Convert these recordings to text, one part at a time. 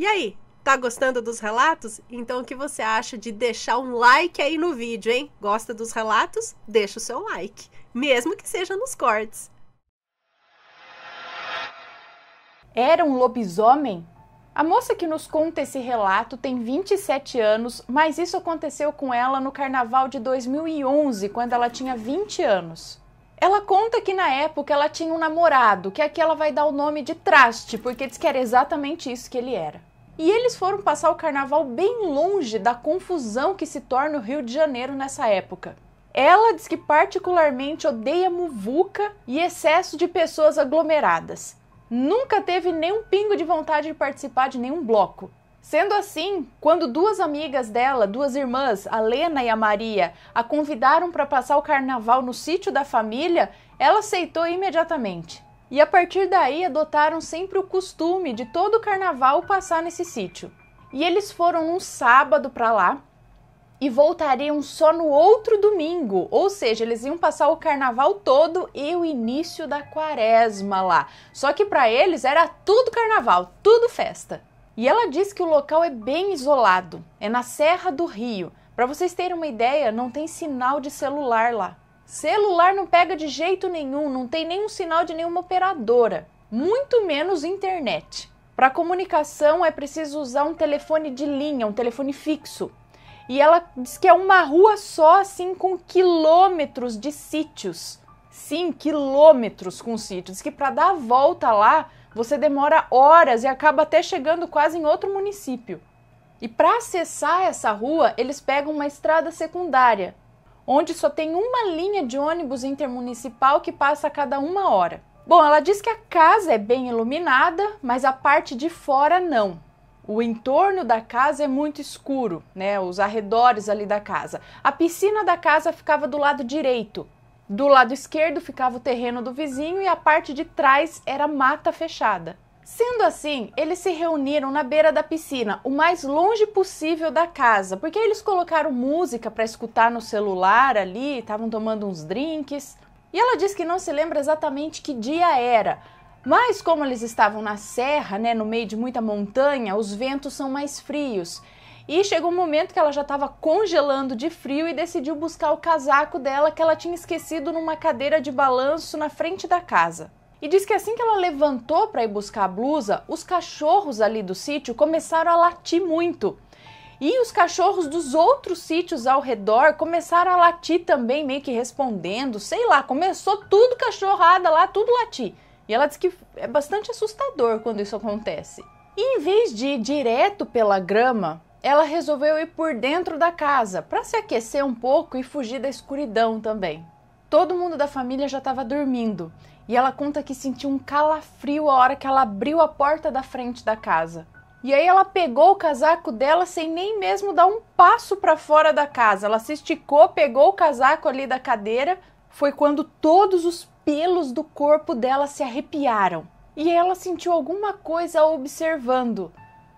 E aí, tá gostando dos relatos? Então o que você acha de deixar um like aí no vídeo, hein? Gosta dos relatos? Deixa o seu like, mesmo que seja nos cortes. Era um lobisomem? A moça que nos conta esse relato tem 27 anos, mas isso aconteceu com ela no carnaval de 2011, quando ela tinha 20 anos. Ela conta que na época ela tinha um namorado, que aqui ela vai dar o nome de traste, porque diz que era exatamente isso que ele era. E eles foram passar o carnaval bem longe da confusão que se torna o Rio de Janeiro nessa época. Ela diz que particularmente odeia muvuca e excesso de pessoas aglomeradas. Nunca teve nenhum pingo de vontade de participar de nenhum bloco. Sendo assim, quando duas amigas dela, duas irmãs, a Lena e a Maria, a convidaram para passar o carnaval no sítio da família, ela aceitou imediatamente. E a partir daí adotaram sempre o costume de todo o carnaval passar nesse sítio. E eles foram um sábado para lá e voltariam só no outro domingo, ou seja, eles iam passar o carnaval todo e o início da quaresma lá. Só que para eles era tudo carnaval, tudo festa. E ela diz que o local é bem isolado, é na Serra do Rio. Para vocês terem uma ideia, não tem sinal de celular lá. Celular não pega de jeito nenhum, não tem nenhum sinal de nenhuma operadora, muito menos internet. Para comunicação é preciso usar um telefone de linha, um telefone fixo. E ela diz que é uma rua só, assim, com quilômetros de sítios. Sim, quilômetros com sítios. Que para dar a volta lá, você demora horas e acaba até chegando quase em outro município. E para acessar essa rua, eles pegam uma estrada secundária, onde só tem uma linha de ônibus intermunicipal que passa a cada uma hora. Bom, ela diz que a casa é bem iluminada, mas a parte de fora não. O entorno da casa é muito escuro, né? Os arredores ali da casa. A piscina da casa ficava do lado direito. Do lado esquerdo ficava o terreno do vizinho e a parte de trás era mata fechada. Sendo assim, eles se reuniram na beira da piscina, o mais longe possível da casa, porque eles colocaram música para escutar no celular ali, estavam tomando uns drinks. E ela diz que não se lembra exatamente que dia era, mas como eles estavam na serra, né, no meio de muita montanha, os ventos são mais frios. E chegou um momento que ela já estava congelando de frio e decidiu buscar o casaco dela que ela tinha esquecido numa cadeira de balanço na frente da casa. E diz que assim que ela levantou para ir buscar a blusa, os cachorros ali do sítio começaram a latir muito. E os cachorros dos outros sítios ao redor começaram a latir também, meio que respondendo, sei lá, começou tudo cachorrada lá, tudo latir. E ela diz que é bastante assustador quando isso acontece. E em vez de ir direto pela grama, ela resolveu ir por dentro da casa para se aquecer um pouco e fugir da escuridão também. Todo mundo da família já estava dormindo e ela conta que sentiu um calafrio a hora que ela abriu a porta da frente da casa. E aí ela pegou o casaco dela sem nem mesmo dar um passo para fora da casa. Ela se esticou, pegou o casaco ali da cadeira. Foi quando todos os pelos do corpo dela se arrepiaram. E ela sentiu alguma coisa observando.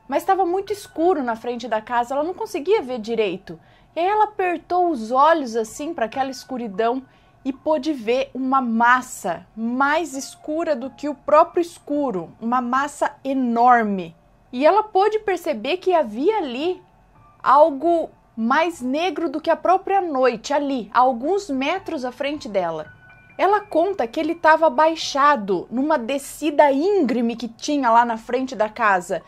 Mas estava muito escuro na frente da casa, ela não conseguia ver direito. E aí ela apertou os olhos assim para aquela escuridão e pôde ver uma massa mais escura do que o próprio escuro, uma massa enorme. E ela pôde perceber que havia ali algo mais negro do que a própria noite, ali, a alguns metros à frente dela. Ela conta que ele estava baixado numa descida íngreme que tinha lá na frente da casa.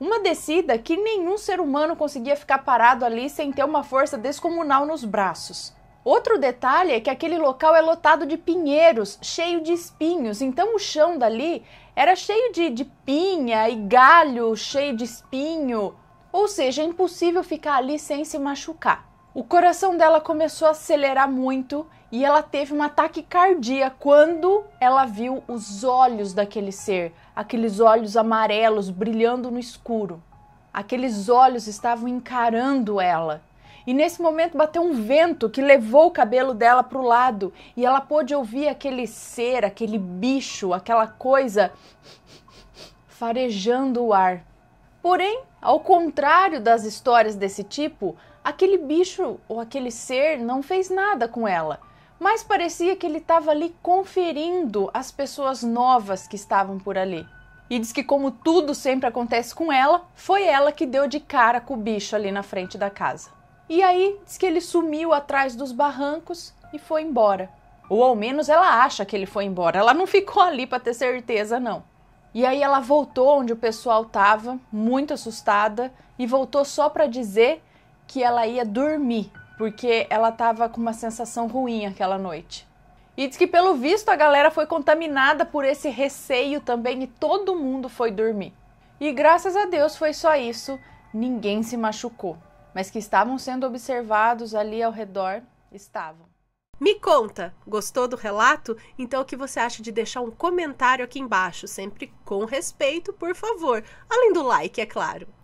Uma descida que nenhum ser humano conseguia ficar parado ali sem ter uma força descomunal nos braços. Outro detalhe é que aquele local é lotado de pinheiros, cheio de espinhos, então o chão dali era cheio de, de pinha e galho cheio de espinho. Ou seja, é impossível ficar ali sem se machucar. O coração dela começou a acelerar muito e ela teve um ataque cardíaco quando ela viu os olhos daquele ser, aqueles olhos amarelos brilhando no escuro. Aqueles olhos estavam encarando ela. E nesse momento bateu um vento que levou o cabelo dela para o lado e ela pôde ouvir aquele ser, aquele bicho, aquela coisa farejando o ar. Porém, ao contrário das histórias desse tipo, aquele bicho ou aquele ser não fez nada com ela, mas parecia que ele estava ali conferindo as pessoas novas que estavam por ali. E diz que, como tudo sempre acontece com ela, foi ela que deu de cara com o bicho ali na frente da casa. E aí diz que ele sumiu atrás dos barrancos e foi embora. Ou ao menos ela acha que ele foi embora. Ela não ficou ali para ter certeza, não. E aí ela voltou onde o pessoal estava, muito assustada, e voltou só para dizer que ela ia dormir, porque ela estava com uma sensação ruim aquela noite. E diz que pelo visto a galera foi contaminada por esse receio também e todo mundo foi dormir. E graças a Deus foi só isso, ninguém se machucou mas que estavam sendo observados ali ao redor, estavam. Me conta, gostou do relato? Então o que você acha de deixar um comentário aqui embaixo, sempre com respeito, por favor, além do like, é claro.